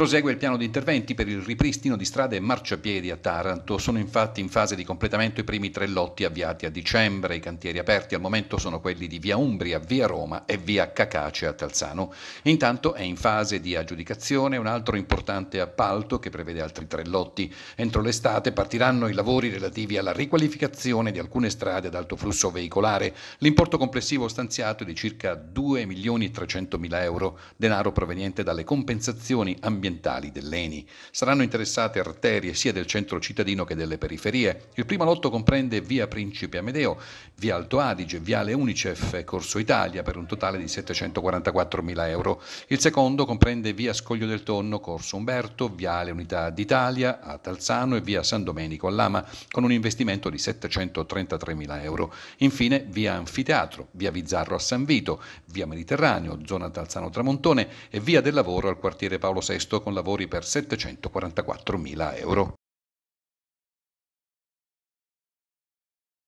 Prosegue il piano di interventi per il ripristino di strade e marciapiedi a Taranto. Sono infatti in fase di completamento i primi tre lotti avviati a dicembre. I cantieri aperti al momento sono quelli di Via Umbria, Via Roma e Via Cacace a Talzano. Intanto è in fase di aggiudicazione un altro importante appalto che prevede altri tre lotti. Entro l'estate partiranno i lavori relativi alla riqualificazione di alcune strade ad alto flusso veicolare. L'importo complessivo stanziato è di circa 2 milioni 300 mila euro, denaro proveniente dalle compensazioni ambientali ambientali dell'ENI. Saranno interessate arterie sia del centro cittadino che delle periferie. Il primo lotto comprende via Principe Amedeo, via Alto Adige, viale Unicef e Corso Italia per un totale di 744 mila euro. Il secondo comprende via Scoglio del Tonno, Corso Umberto, viale Unità d'Italia a Talzano e via San Domenico a Lama con un investimento di 733 mila euro. Infine via Anfiteatro, via Vizzarro a San Vito, via Mediterraneo, zona Talzano Tramontone e via del Lavoro al quartiere Paolo VI con lavori per 744 mila euro.